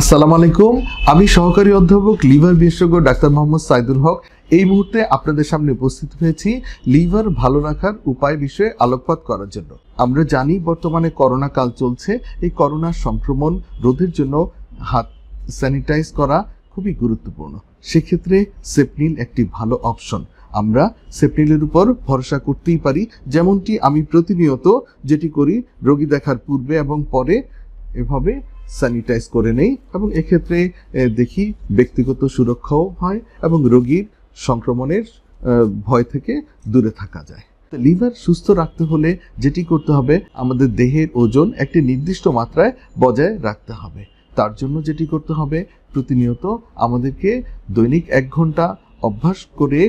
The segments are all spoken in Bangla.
আসসালামু আলাইকুম আমি সহকারী অধ্যাপক লিভার বিশেষজ্ঞ ডাক্তার মোহাম্মদ সাইদুল হক এই মুহূর্তে আপনাদের সামনে উপস্থিত হয়েছি লিভার ভালো রাখার উপায় বিষয়ে আলোকপাত করার জন্য আমরা জানি বর্তমানে করোনা কাল চলছে এই করোনার সংক্রমণ রোধের জন্য হাত স্যানিটাইজ করা খুবই গুরুত্বপূর্ণ সেক্ষেত্রে সেপনিল একটি ভালো অপশন আমরা সেপনিলের উপর ভরসা করতেই পারি যেমনটি আমি প্রতিনিয়ত যেটি করি রোগী দেখার পূর্বে এবং পরে এভাবে স্যানিটাইজ করে নেই এবং এক্ষেত্রে দেখি ব্যক্তিগত সুরক্ষাও হয় এবং রোগীর সংক্রমণের ভয় থেকে দূরে থাকা যায় লিভার সুস্থ রাখতে হলে যেটি করতে হবে আমাদের দেহের ওজন একটি নির্দিষ্ট মাত্রায় বজায় রাখতে হবে তার জন্য যেটি করতে হবে প্রতিনিয়ত আমাদেরকে দৈনিক এক ঘন্টা অভ্যাস করে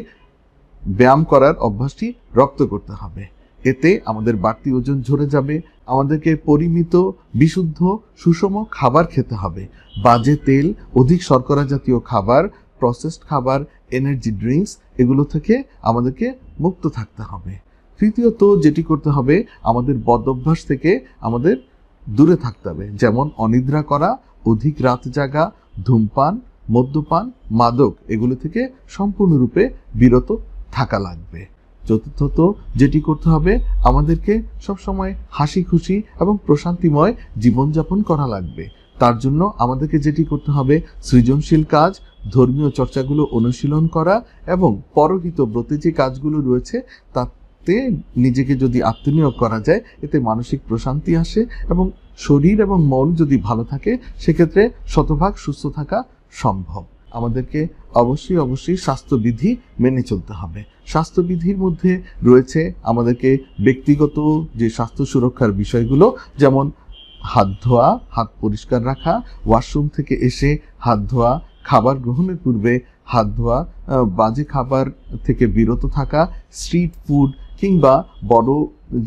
ব্যায়াম করার অভ্যাসটি রক্ত করতে হবে এতে আমাদের বাড়তি ওজন ঝরে যাবে আমাদেরকে পরিমিত বিশুদ্ধ সুষম খাবার খেতে হবে বাজে তেল অধিক শর্করা জাতীয় খাবার প্রসেসড খাবার এনার্জি ড্রিঙ্কস এগুলো থেকে আমাদেরকে মুক্ত থাকতে হবে তৃতীয়ত যেটি করতে হবে আমাদের বদ অভ্যাস থেকে আমাদের দূরে থাকতে হবে যেমন অনিদ্রা করা অধিক রাত জাগা ধূমপান মদ্যপান মাদক এগুলো থেকে সম্পূর্ণরূপে বিরত থাকা লাগবে চতুর্থত যেটি করতে হবে আমাদেরকে সবসময় হাসি খুশি এবং প্রশান্তিময় জীবনযাপন করা লাগবে তার জন্য আমাদেরকে যেটি করতে হবে সৃজনশীল কাজ ধর্মীয় চর্চাগুলো অনুশীলন করা এবং পরহিত ব্রতে যে কাজগুলো রয়েছে তাতে নিজেকে যদি আত্মনিয়োগ করা যায় এতে মানসিক প্রশান্তি আসে এবং শরীর এবং মন যদি ভালো থাকে সেক্ষেত্রে শতভাগ সুস্থ থাকা সম্ভব আমাদেরকে অবশ্যই অবশ্যই স্বাস্থ্যবিধি মেনে চলতে হবে স্বাস্থ্যবিধির মধ্যে রয়েছে আমাদেরকে ব্যক্তিগত যে স্বাস্থ্য সুরক্ষার বিষয়গুলো যেমন হাত ধোয়া হাত পরিষ্কার রাখা ওয়াশরুম থেকে এসে হাত ধোয়া খাবার গ্রহণের পূর্বে হাত ধোয়া বাজে খাবার থেকে বিরত থাকা স্ট্রিট ফুড কিংবা বড়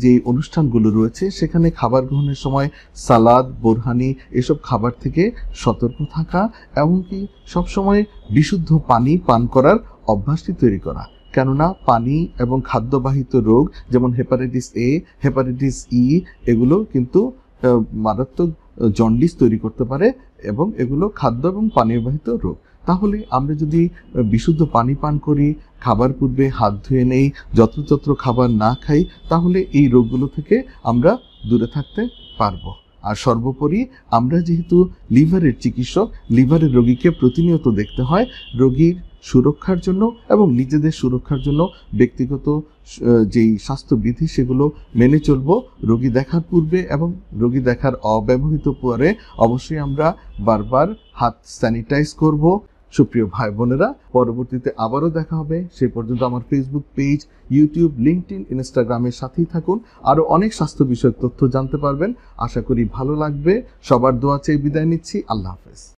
যে অনুষ্ঠানগুলো রয়েছে সেখানে খাবার গ্রহণের সময় সালাদ বোরহানি এসব খাবার থেকে সতর্ক থাকা এমনকি সবসময় বিশুদ্ধ পানি পান করার অভ্যাসটি তৈরি করা কেননা পানি এবং খাদ্যবাহিত রোগ যেমন hepatitis A hepatitis E e, এগুলো কিন্তু মারাত্মক জন্ডিস তৈরি করতে পারে এবং এগুলো খাদ্য এবং বাহিত রোগ তাহলে আমরা যদি বিশুদ্ধ পানি পান করি খাবার পূর্বে হাত ধুয়ে নেই যত্রতত্র খাবার না খাই তাহলে এই রোগগুলো থেকে আমরা দূরে থাকতে পারবো আর সর্বোপরি আমরা যেহেতু লিভারের চিকিৎসক লিভারের রোগীকে প্রতিনিয়ত দেখতে হয় রোগীর সুরক্ষার জন্য এবং নিজেদের সুরক্ষার জন্য ব্যক্তিগত যেই স্বাস্থ্যবিধি সেগুলো মেনে চলব রোগী দেখার পূর্বে এবং রোগী দেখার অব্যবহৃত পরে অবশ্যই আমরা বারবার হাত স্যানিটাইজ করব সুপ্রিয় ভাই বোনেরা পরবর্তীতে আবারও দেখা হবে সেই পর্যন্ত আমার ফেসবুক পেজ ইউটিউব লিঙ্কড ইনস্টাগ্রামের সাথেই থাকুন আরও অনেক স্বাস্থ্য বিষয়ক তথ্য জানতে পারবেন আশা করি ভালো লাগবে সবার দোয়া চেয়ে বিদায় নিচ্ছি আল্লাহ হাফেজ